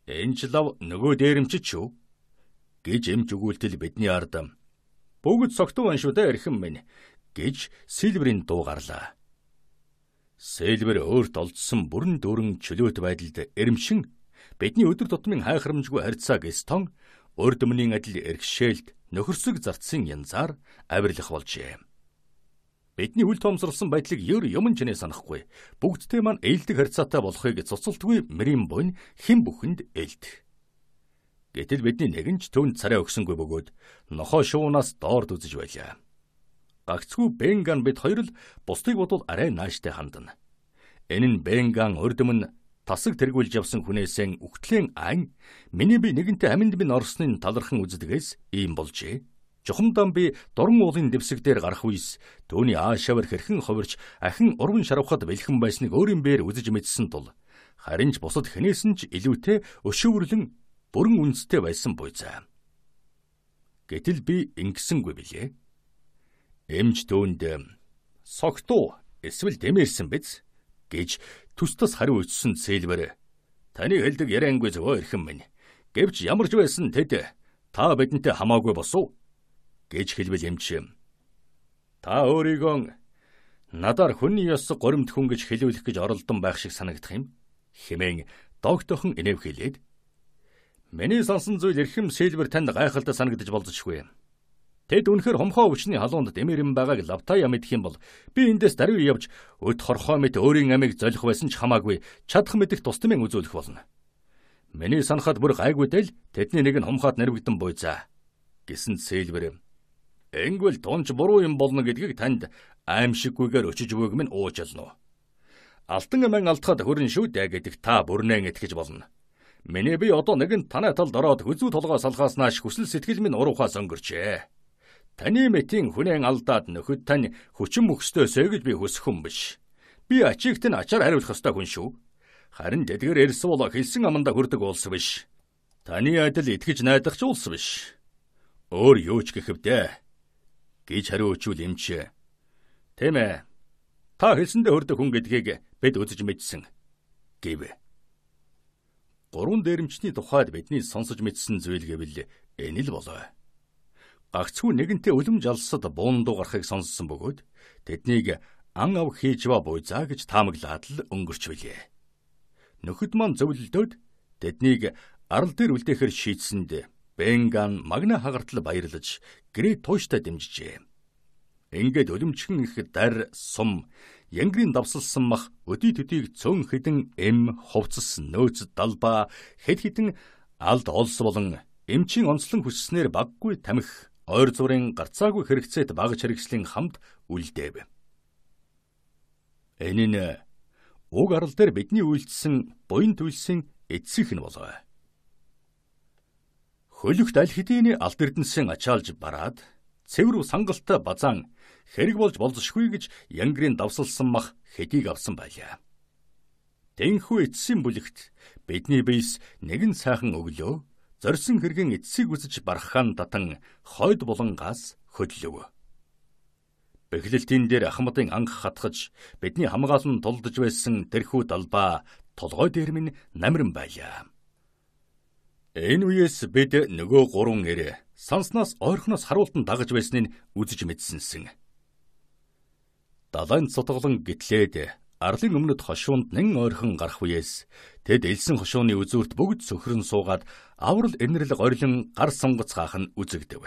Энж лав нөгөө дээрэмчд шүү гэж эмч өгүүлтэл бидний ардам. Бүгд согтууган шүү дээ эрхэм минь гэж Силверийн дуу гарлаа. Сэлбэр өөрт олдсон бүрэн дөрөн чөлөөт байдалд эрэмшин Бидний өдөр тутмын хайхрамжгүй харьцаа гэс тон урд өмнийн адил эргэшээлт нөхөрсөг зарцын янзаар авирлах болжээ. Бидний үл тоомсорлсон байдлыг ер юм чинээ санахгүй. Бүгдтэй маань ээлдэг харьцаатай болохыг цуцалтгүй мэрийн буйн хэн бүхэнд ээлд. Гэтэл бидний нэгэн ч түн царай өгсөнгүй бөгөөд нохоо шуунаас доорд үзэж байлаа. Гагцгүй Бенган бид хоёр л бусдыг бодвол арай нааштай хандна. Энэ нь Бенган урд өмнө тасаг тэргүүлж явсан хүнээсээ өгтлийн ань миний би нэгэнтээ аминд минь орсныг талархан үздэгээс ийм болжээ. Жухамдан би дуран уулын дэвсэг дээр гарах үес түүний аашавар хэрхэн ховорч ахин урган шарвхад бэлхэн байсныг өөрийн бээр үзэж мэдсэн тул харин ч бусад хэнээс нь ч илүүтэй өшөөрлөн бүрэн үндэстэй байсан буйзаа. Гэтэл би ингэсэнгүй билээ. Эмж түүнд согтуу эсвэл дэмэрсэн биз? гэж төс тус хариу өчсөн Сэлвэр. Таны хэлдэг яриангүй зөвөө эрхэм минь. Гэвч ямар ч байсан тэд та бидэнтэй хамаагүй босуу гэж хэлвэл эмч. Та өөрийгөө надаар хүний ёс горимт хүн гэж хэлүүлэх гэж оролдон байх шиг санагдах юм. Хэмээн догтохон инэв хэлээд. Миний сонсон зүйл эрхэм Сэлвэр танд гайхалтай санагдаж болзошгүй юм Тэд үнэхээр хомхоо өвчний халуунд дэмэр юм байгааг лавтая мэдх юм бол би эндээс даруй явж өд хорхоо мэт өөрийн амийг золих байсан ч хамаагүй чадах мэдэх тусдмын үзүүлэх болно. Миний санахад бүр гайгүйдэл тэдний нэг нь хомхоод нэрвэгдэн буйзаа гэсэн Сэлвэр. Энгвэл тунж буруу юм болно гэдгийг танд аимшиггүйгээр өчиж өгөх минь уужлно. Алтан аман алдхад хөрн шүү дээ гэдэг та бүрнээ итгэж болно. Миний би одоо нэгэн танай талд ороод хүзүү толгой салхааснаа хүсэл сэтгэл минь уруухаас өнгөрчээ. Таны метийн хүнэн алдаад нөхөд тань хүчин мөхстөөсэй гэж би хүсэх юм биш. Би ачигт нь ачаар хариулах ёстой хүн шүү. Харин тэдгэр Эрсвол хэлсэн аманда хүрдэг уулс биш. Таны адил итгэж найдах ч уулс биш. Өөр юу ч гэхвдээ гэж хариуучвал эмч. Тэм ээ. Та хэлсэндээ хүрдэг хүн гэдгийг бид үзэж мэдсэн гэв. Гурван дээрэмчний тухайд бидний сонсож мэдсэн зүйл гэвэл энэ л болоо гагцгүй нэгэнтээ үлэм жалсад буунду гарахыг сонссон бөгөөд тэднийг ан ав хийж ба буйзаа гэж таамаглаад л өнгөрч билээ. Нөхөд маань зөвлөлдөөд тэднийг арал дээр үлдээхэр шийдсэнд Бенган магна хагартал баярлаж грээ тууштай дэмжижээ. Ингээд өлөмчгөн их дар сум янгрын давсалсан мах өдий төдийг цөөн хідэн эм хувцас нөөц далба хэд хідэн алд олс болон эмчийн онцлон хүсснээр баггүй тамих ойр зургийн гарцаагүй хэрэгцээт багж хэрэгслийн хамт үлдээв. Энэ нь уг арал дээр бидний үйлчсэн буян төлсөн эцсийнх нь болов. Хөлөгт аль хэдийн алт эрдэнсийн ачаалж бараад цэвэр сангалтай базаан хэрэг болж болзошгүй гэж янгрийн давсалсан мах хэдийг авсан байлаа. Тэнхүү эцсийн бүлэгт бидний бийс нэгэн сайхан өглөө зорьсон хэрэгэн эцсийг үсэж барахаан татан хойд булангаас хөдлөв. Бэхлэлтийн дээр Ахмадын анх хатгаж бидний хамгаалан тулдж байсан тэрхүү талбаа толгой дээр минь намрын байлаа. Энэ үеэс бид нөгөө гурван эрэ санснаас ойрхоноос харуултан дагаж байсныг үзэж мэдсэнсэн. Далайн цутгалан гитлээд арлын өмнөд хошуунд нэн ойрхон гарах үеэс тэд элсэн хошууны үзүүрт бүгд сөхрөн суугаад аврал энэрлэг орилон гар сонгоц хаах нь үзэгдэв.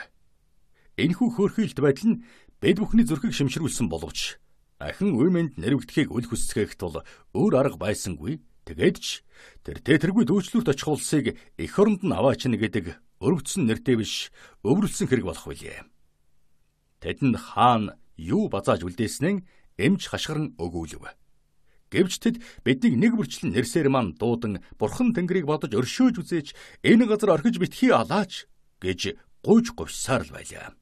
Энэхүү хөөрхийлт байдал нь бид бүхний зүрхийг шимшрүүлсэн боловч ахин үеэнд нэрвэгдэхийг үл хүсцгээх тул өөр арга байсангүй тэгээд ч тэр тэтэргүй дүүчлүүрт очихулсыг эх оронд нь аваач нэ гэдэг өргөцсөн нэртэй биш өвөрлсөн хэрэг болох билээ. Тэдэнд хаан юу базааж үлдээснэн эмч хашгирн өгүүлв Гэвч тэд биднийг нэг бүрчлэн нэрсээр маань дуудан бурхан тэнгэрийг бодож өршөөж үзээч энэ газар орхиж битгий алаач гэж гуйж гуйсаар л байлаа.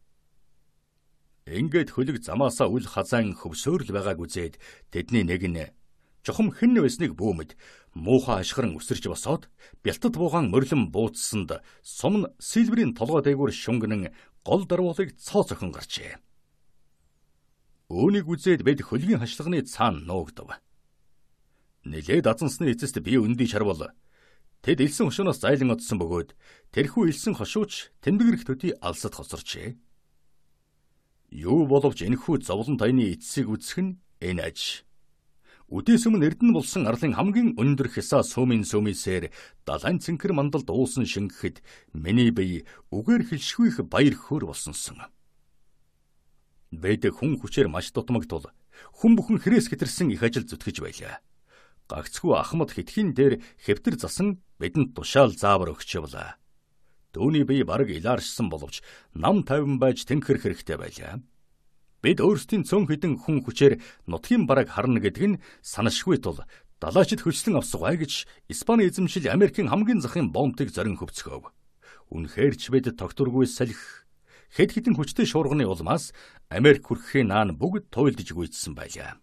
Ингээд хөлөг замаасаа үл хазаан хөвсөөр л байгааг үзээд тэдний нэг нь чухам хэн нэвснэг бөөмөд муухай ашхран өсөрч босоод бэлтад буугаан мөрлөн бууцсанд сумн сэлбэрийн толгой дээгүүр шүнгэнэн гол даруулыг цоо цохон гарчээ. Үүнийг үзээд бид хөлгийн хашлагны цаана нуугдав. Нилээд азансны эцэст би өндөй шар бол. Тэд элсэн хошооноос зайлан одсон бөгөөд тэрхүү элсэн хошууч тэмдэг эрэгтүүдийн алсад хоцорчээ. Юу боловч энэхүү зовлон тайны эцсийг үсэх нь энэ аж. Үдээс өмнө Эрдэнэ болсон арлын хамгийн өндөр хясаа сөөмийн сөөмисээр далайн цэнхэр мандалд уусан шингэхэд миний бие үгээр хэлшгүйх баяр хөөр болсонсон. Бэдэг хүн хүчээр маш дутмаг тул хүн бүхэн хэрэгс хэтэрсэн их ажил зүтгэж байлаа гагцхүү Ахмад хэтхийн дээр хэвтэр засан бидэнд тушаал заавар өгч явлаа. Төвний бие бараг илааршсан боловч нам тавин байж тэнхэр хэрэгтэй байлаа. Бид өөрсдийн цөөн хідэн хүн хүчээр нутгийн бараг харна гэдг нь санашгүй тул далаачид хөчлөн авсугай гэж Испани эзэмшил Америкийн хамгийн захын бомбыг зорин хөвцгөөв. Үнэхээр ч бид тогтургүй салхи хэд хэдэн хүчтэй шуурганы улмаас Америк хүрхэхийн наан бүгд туйлдж гүйцсэн байлаа.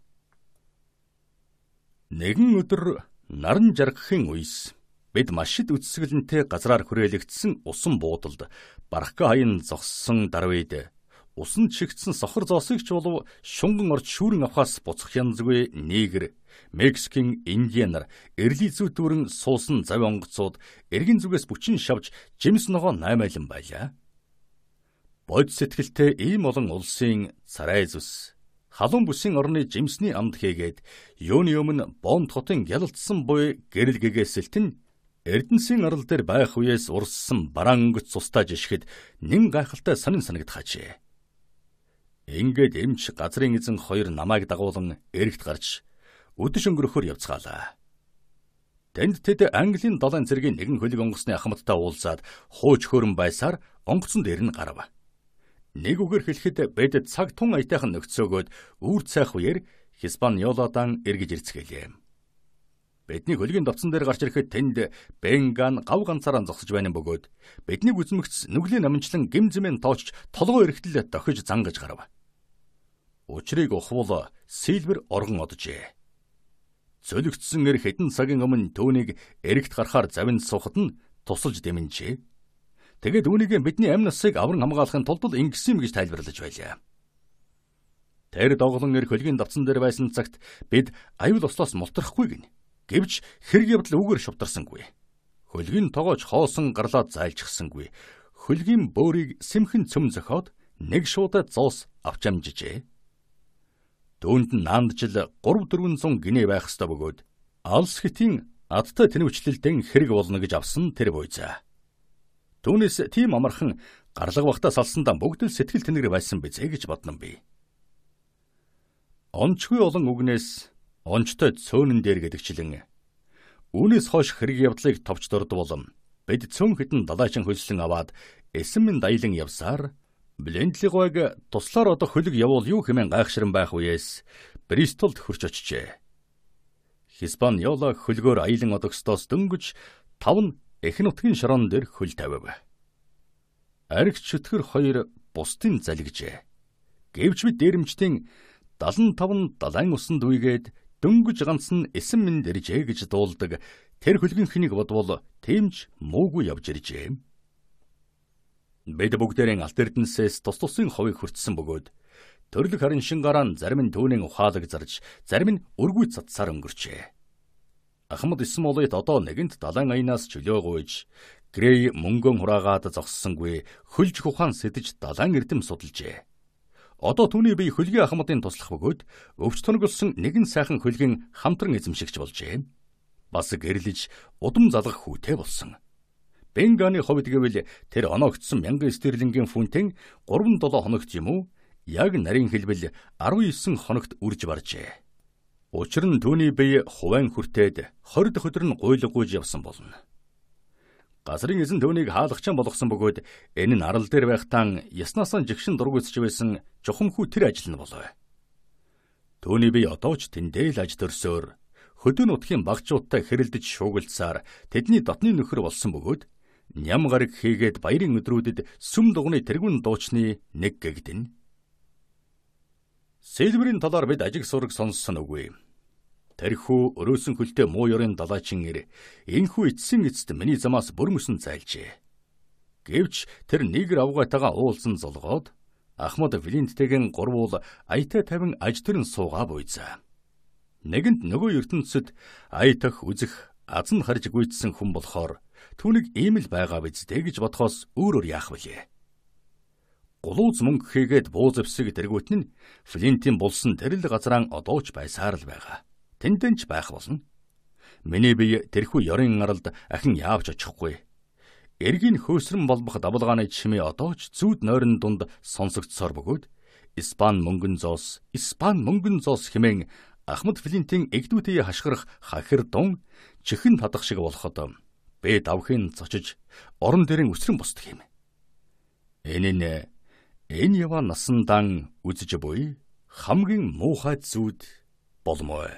Нэгэн өдөр наран жаргахын үеэс бид машид үтсгэлэнтэй газраар хүрээлэгдсэн усан буудалд барахга хаян зогссон дарвэд усан чигтсэн сохор зоосыгч болов шунган орж шүүрэн авахаас буцах янзгүй нэгэр Мексикийн индианер эрли зүйт дүүрэн суусан зав онгоцууд эргэн зүгээс бүчин шавж жимс ногоо наймаалан байлаа. Бод сэтгэлтэй ийм олон улсын царай зүс халуун бүсийн орны жимсний амд хийгээд юуны өмнө Бонд хотын ялалтсан буй гэрэл гэгээсэлтэн Эрдэнсийн арал дээр байх үеэс урссан бараан өнгөц цустай жишгэд нэн гайхалтай сонин санагдахажээ. Ингээд эмч газрын эзэн хоёр намайг дагуулan эргт гарч өдөш өнгөрөхөөр явцгаалаа. Тэнд тэд Английн долоон цэргийн нэгэн хөлөг онгоцны ахмадтай уулзаад хууч хөөрөн байсаар онгоцон дээр нь гарав. Нэг үгээр хэлэхэд бид цаг тун аятайхан нөхцөөгөөд үүр цайх үеэр Хиспаниоладан эргэж ирцгээлээ. Бидний хөлгийн довцон дээр гарч ирэхэд тэнд Бенган гав ганцаараа зогсож байна бөгөөд бидний үзмэгц нүглийн намжлан гимзмэн тоочч толгой эргэлтэл дохиж зангаж гарав. Учрыг ухвал Силвер оргон оджээ. Зөлөгдсөн эр хэдэн цагийн өмнө түүнийг эрэгт гарахаар завинд суухад нь тусалж дэмэнжээ. Тэгээд үүнийг бидний амь насыг авран хамгаалахын тулд л ингэсэн юм гэж тайлбарлаж байлаа. Тэр доглон эр хөлгийн давцан дээр байсан цагт бид аюул ослоос мултрахгүй гин. Гэвч хэрэг явдал үгээр шувтарсангүй. Хөлгийн тогооч хоосон гарлаа зайлжчихсангүй. Хөлгийн бөөрийг сэмхэн цөм зохиод нэг шуудаа зоос авч амжижээ. Дүүнд нь наанд жил 3 400 гинэ байх ёстой бөгөөд алс хэтийн адтай тэнвчлэлдэн хэрэг болно гэж авсан тэр буйцаа. Түүнээс тийм амархан гарлаг бахта салсандаа бүгд л сэтгэл тэнэгр байсан бизээ гэж боднон би. Онцгүй олон үгнээс онцтой цөөнэн дээр гэдэгчлэн үүнээс хойш хэрэг явдлыг товч дурд болон бид цөөн хитэн далайчин хөлсөн аваад эсэмэн даялан явсаар Блендливойг туслаар одоо хөлөг явуул юу хэмээн гайхширан байх үеэс Бристолд хурж очижээ. Хиспаниола хөлгөөр аялан одогстоос дөнгөж 5 нь Эх нутгийн шорон дээр хөл тавив. Аригч шүтгэр хоёр бусдын залгижээ. Гэвч бид дээрэмчдийн 75 далайн усанд үйгээд дөнгөж ганц нь эсэн мэнд иржээ гэж дуулдаг тэр хөлгөнхнийг бодвол тэмч муугүй явж иржээ. Бид бүгдээрийн алт эрдэнсээс тус тусын ховыг хүртсэн бөгөөд төрлөх харин шингараа зарим нь түүнийн ухаалаг зарж зарим нь өргүйц цацсаар өнгөрчээ. Ахмад Исмолит одоо нэгэнт далайн аянаас чөлөө гуйж Грей мөнгөн хураагаад зогссонгүй хөлж хухан сэтэж далайн эрдэм судалжээ. Одоо түүний бие хөлгийн ахмадын туслах бөгөөд өвч тунгалсан нэгэн сайхан хөлгийн хамтран эзэмшигч болжээ. Бас гэрлэж удам залгах хүүтэй болсон. Бенганы ховд гэвэл тэр оноогдсон 1000 стерлингийн фунтын 3.7 хоногт юм уу? Яг нарийн хэлбэл 19 хоногт үрж баржээ. Учир нь түүний бие хувайн хүртээд 20 дахь өдөр нь гуйлгуйж явсан болно. Газрын эзэн түүнийг хаалгачаан болгосон бөгөөд энэ нь арал дээр байхтаа яснаасан жигшин дургүйсч байсан чухамхүү тэр ажил нь болов. Төвний бие одоо ч тэндээ л аж төрсөөр хөдөө нутгийн багжуудтай хэрэлдэж шуугилцаар тэдний дотны нөхөр болсон бөгөөд ням гараг хийгээд баярын өдрүүдэд сүм дугны тэргүүн дуучны нэг гэгдэн Сэлбэрийн талаар бид ажиг сураг сонссон үгүй. Тэрхүү өрөөсөн хөлтэй муу ёрын далаачин ир энхүү эцсэн эцэст миний замаас бүрмөсөн зайлжээ. Гэвч тэр нэгэр авгаатайгаа уулзсан золгоод Ахмад Виленттэйгэн гурвуул аятай тавин аж тэрэн суугаа буйзаа. Нэгэнт нөгөө ертөнцид аятах үзэх азн харж гүйцсэн хүн болохоор түүнийг ийм л байгаа биз дээ гэж бодхоос өөрөөр яах вэлээ. Гулууз мөнгө хийгээд бууз эвсэг тэргүүт нь Флинтийн булсан тэрл газраан одоо ч байсаар л байгаа. Тэндэнч байх болно. Миний бие тэрхүү ёрын аралд ахин яавч очихгүй. Эргийн хөөсрөн болбох давлгааны чимээ одоо ч зүүд нойрон дунд сонсогдсоор бөгөөд Испан мөнгөн зоос, Испан мөнгөн зоос хэмээн Ахмад Флинтийн эгдүүтэйе хашгирах хахир дун чихэн татах шиг болоход бэ давхийн цочиж орон дээрэн өсрөн бусдаг юм. Энэ нь Энэ яваа насандан үзэж буй хамгийн муухай зүуд болмой.